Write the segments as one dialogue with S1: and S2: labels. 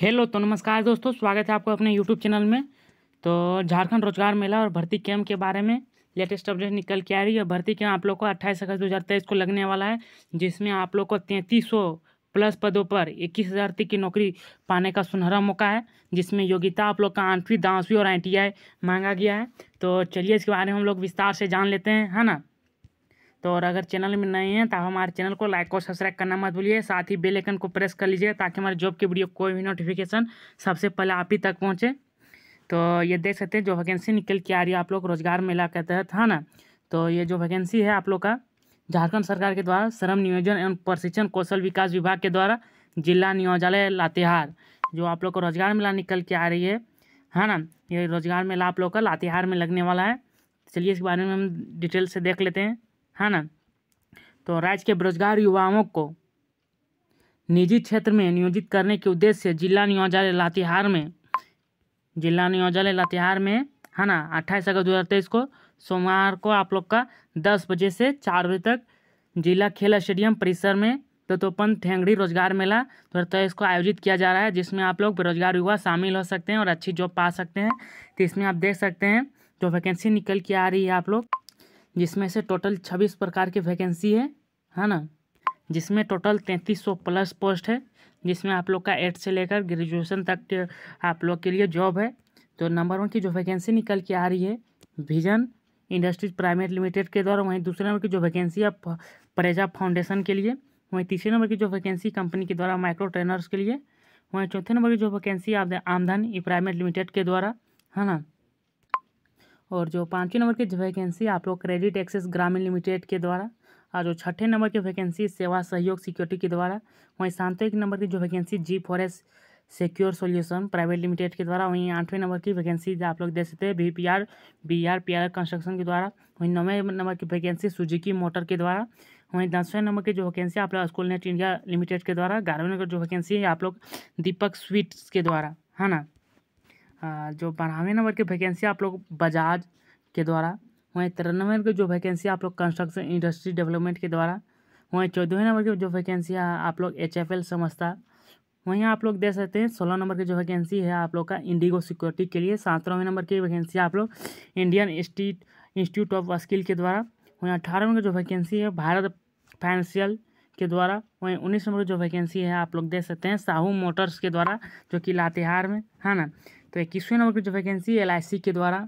S1: hello तो नमस्कार दोस्तों स्वागत है आपको अपने यूट्यूब चैनल में तो झारखंड रोजगार मेला और भर्ती कैंप के बारे में लेटेस्ट अपडेट निकल के आ रही है भर्ती कैंप आप लोग को अट्ठाईस अगस्त दो हज़ार तेईस को लगने वाला है जिसमें आप लोग को तैंतीस सौ प्लस पदों पर इक्कीस हज़ार तक की नौकरी पाने का सुनहरा मौका है जिसमें योग्यता आप लोग का आठवीं दसवीं और आई मांगा गया है तो चलिए इसके बारे में हम लोग विस्तार से जान लेते हैं है ना तो और अगर चैनल में नए हैं तो हमारे चैनल को लाइक और सब्सक्राइब करना मत भूलिए साथ ही बेल आइकन को प्रेस कर लीजिए ताकि हमारे जॉब की वीडियो कोई भी नोटिफिकेशन सबसे पहले आप ही तक पहुँचे तो ये देख सकते हैं जो वैकेंसी निकल के आ रही है आप लोग रोजगार मेला के तहत है ना तो ये जो वैकेंसी है आप लोग का झारखंड सरकार के द्वारा श्रम नियोजन एवं प्रशिक्षण कौशल विकास विभाग के द्वारा जिला नियोजालय लातेहार जो आप लोग को रोजगार मेला निकल के आ रही है है ना ये रोजगार मेला आप लोग का लातेहार में लगने वाला है चलिए इस बारे में हम डिटेल से देख लेते हैं है ना तो राज्य के बेरोजगार युवाओं को निजी क्षेत्र में नियोजित करने के उद्देश्य से जिला नियोजालय लातिहार में जिला नियोजालय लातिहार में है ना अट्ठाईस अगस्त दो को सोमवार को आप लोग का दस बजे से चार बजे तक जिला खेल स्टेडियम परिसर में दत्तोपन तो थेंगड़ी रोजगार मेला दो हज़ार तेईस को आयोजित किया जा रहा है जिसमें आप लोग बेरोजगार युवा शामिल हो सकते हैं और अच्छी जॉब पा सकते हैं तो इसमें आप देख सकते हैं जो वैकेंसी निकल के आ रही है आप लोग जिसमें से टोटल छब्बीस प्रकार की वैकेंसी है है हाँ ना जिसमें टोटल तैंतीस सौ प्लस पोस्ट है जिसमें आप लोग का एट से लेकर ग्रेजुएशन तक आप लोग के लिए जॉब है तो नंबर वन की जो वैकेंसी निकल के आ रही है विजन इंडस्ट्रीज प्राइवेट लिमिटेड के द्वारा वहीं दूसरे नंबर की जो वैकेंसी है प्रेजा फाउंडेशन के लिए वहीं तीसरे नंबर की जो वैकेंसी कंपनी के द्वारा माइक्रो ट्रेनर्स के लिए वहीं चौथे नंबर की जो वैकेंसी आमदन ई प्राइवेट लिमिटेड के द्वारा है हाँ ना और जो पाँचवें नंबर की वैकेंसी आप लोग क्रेडिट एक्सेस ग्रामीण लिमिटेड के द्वारा और जो छठे नंबर की वैकेंसी सेवा सहयोग सिक्योरिटी के द्वारा वहीं सातवें नंबर की जो vacancy G forest secure solution private limited के द्वारा वहीं आठवें नंबर की वैकेंसी आप लोग देख सकते हैं V P R B R P R construction के द्वारा वहीं नौवें नंबर की वैकेंसी सुजुकी मोटर के द्वारा वहीं दसवें नंबर की जो वैकेंसी आप लोग स्कूल नेट इंडिया लिमिटेड के द्वारा ग्यारहवें नंबर जो वैकेंसी है आप लोग दीपक स्वीट्स के द्वारा है ना जो बारहवें नंबर की वैकेंसी आप लोग बजाज के द्वारा वहीं तिरानवे नंबर की जो वैकेंसी आप लोग कंस्ट्रक्शन इंडस्ट्री डेवलपमेंट के द्वारा वहीं चौदहवें नंबर की जो वैकेंसी है आप लोग एच एफ एल समझता वहीं आप लोग दे सकते हैं सोलह नंबर की जो वैकेंसी है आप लोग का इंडिगो सिक्योरिटी के लिए सातवें नंबर की वैकेंसी आप लोग Indian state institute of skill के द्वारा वहीं अठारह नंबर की जो वैकेंसी है भारत फाइनेंशियल के द्वारा वहीं उन्नीस नंबर की जो वैकेंसी है आप लोग दे सकते हैं साहू मोटर्स के द्वारा जो कि लातेहार में है ना तो इक्कीसवें नंबर की जो वैकेंसी एल के द्वारा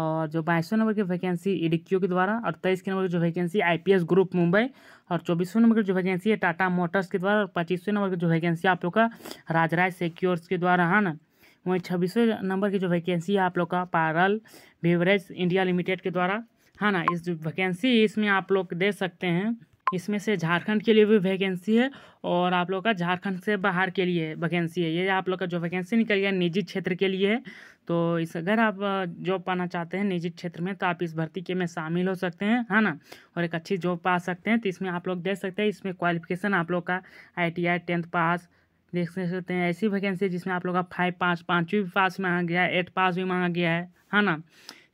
S1: और जो बाईसवें नंबर की वैकेंसी ई e के द्वारा और तेईस के नंबर की जो वैकेंसी आईपीएस ग्रुप मुंबई और चौबीसवें नंबर की जो वैकेंसी है टाटा मोटर्स के द्वारा और पच्चीसवें नंबर की जो वैकेंसी आप लोग का राजराय सिक्योर्स के द्वारा है ना वहीं छब्बीसवें नंबर की जो वैकेंसी है आप लोग का पारल बेवरेज इंडिया लिमिटेड के द्वारा है ना इस जो वैकेंसी इसमें आप लोग दे सकते हैं इसमें से झारखंड के लिए भी वैकेंसी है और आप लोग का झारखंड से बाहर के लिए वैकेंसी है ये आप लोग का जो वैकेंसी निकल गया निजी क्षेत्र के लिए है तो इस अगर आप जॉब पाना चाहते हैं निजी क्षेत्र में तो आप इस भर्ती के में शामिल हो सकते हैं है ना और एक अच्छी जॉब पा सकते हैं तो इसमें आप लोग देख सकते हैं इसमें क्वालिफिकेशन आप लोग का I T I tenth pass देख सकते हैं ऐसी वैकेंसी जिसमें आप लोग का फाइव पाँच पाँचवीं भी पास मांगा गया है एट पास भी मांगा गया है है ना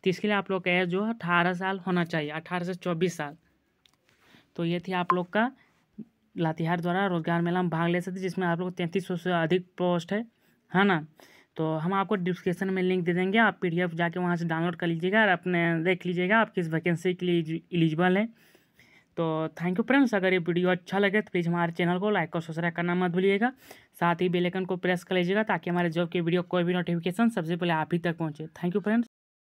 S1: तो इसके लिए आप लोग का एज जो अठारह साल होना चाहिए अठारह से चौबीस साल तो ये थी आप लोग का लातिहार द्वारा रोजगार मेला में भाग ले सकते जिसमें आप लोग तैंतीस से अधिक पोस्ट है है ना तो हम आपको डिस्क्रिप्शन में लिंक दे देंगे आप पी जाके वहाँ से डाउनलोड कर लीजिएगा और अपने देख लीजिएगा आप किस वैकेंसी के लिए एलिजिबल है तो थैंक यू फ्रेंड्स अगर ये वीडियो अच्छा लगे तो प्लीज़ हमारे चैनल को लाइक और सब्सक्राइब करना मत भूलिएगा साथ ही बेल आइकन को प्रेस कर लीजिएगा ताकि हमारे जॉब के वीडियो कोई भी नोटिफिकेशन सबसे पहले आप ही तक पहुँचे थैंक यू फ्रेंड्स